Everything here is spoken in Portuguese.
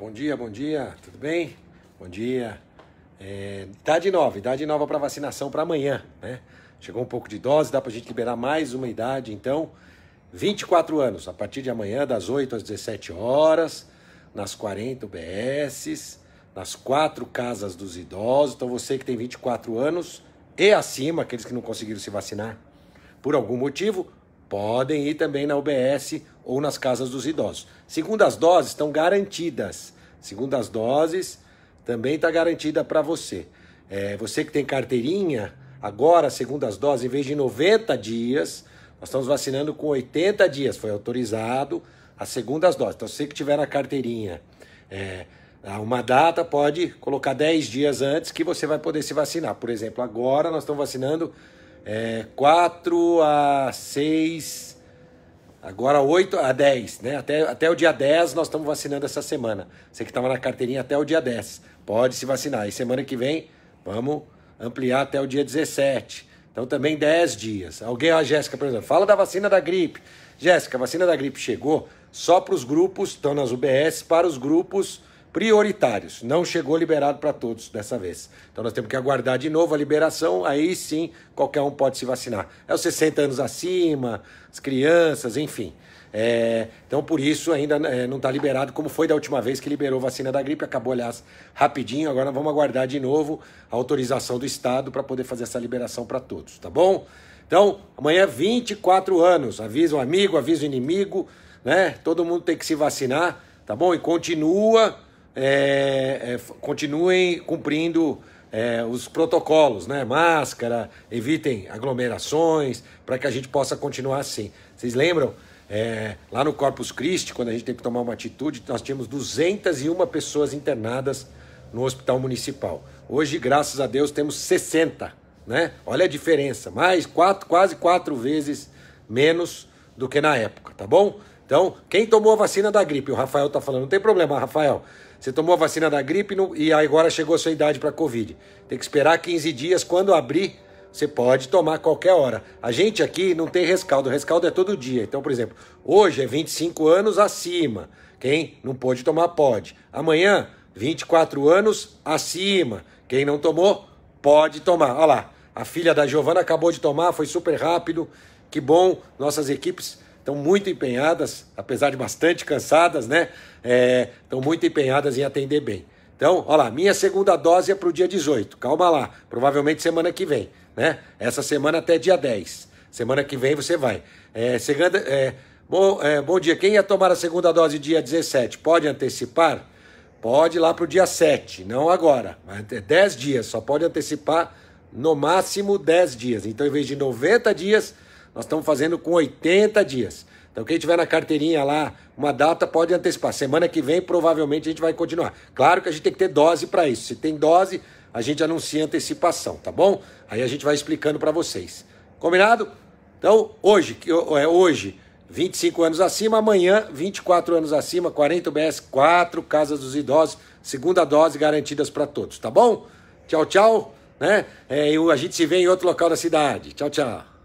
Bom dia, bom dia, tudo bem? Bom dia. É, idade nova, idade nova para vacinação para amanhã, né? Chegou um pouco de dose, dá para a gente liberar mais uma idade, então 24 anos, a partir de amanhã, das 8 às 17 horas, nas 40 UBSs, nas quatro casas dos idosos. Então você que tem 24 anos e acima, aqueles que não conseguiram se vacinar por algum motivo, podem ir também na UBS ou nas casas dos idosos. Segundas doses estão garantidas. Segundas doses também está garantida para você. É, você que tem carteirinha, agora, segundas doses, em vez de 90 dias, nós estamos vacinando com 80 dias. Foi autorizado as segundas doses. Então, você que tiver na carteirinha é, uma data, pode colocar 10 dias antes que você vai poder se vacinar. Por exemplo, agora nós estamos vacinando é, 4 a 6 Agora 8 a 10, né? Até, até o dia 10 nós estamos vacinando essa semana. Você que estava na carteirinha até o dia 10, pode se vacinar. E semana que vem vamos ampliar até o dia 17. Então também 10 dias. Alguém, a Jéssica, por exemplo, fala da vacina da gripe. Jéssica, a vacina da gripe chegou só para os grupos, estão nas UBS, para os grupos prioritários. Não chegou liberado para todos dessa vez. Então nós temos que aguardar de novo a liberação, aí sim qualquer um pode se vacinar. É os 60 anos acima, as crianças, enfim. É, então, por isso, ainda é, não está liberado, como foi da última vez que liberou vacina da gripe. Acabou, aliás, rapidinho. Agora vamos aguardar de novo a autorização do Estado para poder fazer essa liberação para todos, tá bom? Então, amanhã 24 anos. Avisa o amigo, avisa o inimigo, né? Todo mundo tem que se vacinar, tá bom? E continua é, é, continuem cumprindo é, os protocolos, né? Máscara, evitem aglomerações, para que a gente possa continuar assim. Vocês lembram? É, lá no Corpus Christi, quando a gente teve que tomar uma atitude, nós tínhamos 201 pessoas internadas no hospital municipal. Hoje, graças a Deus, temos 60, né? Olha a diferença, mais quatro, quase quatro vezes menos do que na época, tá bom? Então, quem tomou a vacina da gripe, o Rafael está falando, não tem problema, Rafael. Você tomou a vacina da gripe e agora chegou a sua idade para Covid. Tem que esperar 15 dias. Quando abrir, você pode tomar qualquer hora. A gente aqui não tem rescaldo. O rescaldo é todo dia. Então, por exemplo, hoje é 25 anos acima. Quem não pôde tomar, pode. Amanhã, 24 anos acima. Quem não tomou, pode tomar. Olha lá, a filha da Giovana acabou de tomar, foi super rápido. Que bom, nossas equipes estão muito empenhadas, apesar de bastante cansadas, né? É, estão muito empenhadas em atender bem. Então, olha lá, minha segunda dose é para o dia 18. Calma lá, provavelmente semana que vem, né? Essa semana até dia 10. Semana que vem você vai. É, segunda, é, bom, é, bom dia, quem ia tomar a segunda dose dia 17? Pode antecipar? Pode ir lá para o dia 7, não agora. Mas 10 é dias, só pode antecipar no máximo 10 dias. Então, em vez de 90 dias, nós estamos fazendo com 80 dias. Então, quem tiver na carteirinha lá uma data pode antecipar. Semana que vem, provavelmente, a gente vai continuar. Claro que a gente tem que ter dose para isso. Se tem dose, a gente anuncia antecipação, tá bom? Aí a gente vai explicando para vocês. Combinado? Então, hoje, que é hoje, 25 anos acima, amanhã, 24 anos acima, 40 UBS, 4 Casas dos Idosos, segunda dose garantidas para todos, tá bom? Tchau, tchau, né? É, a gente se vê em outro local da cidade. Tchau, tchau.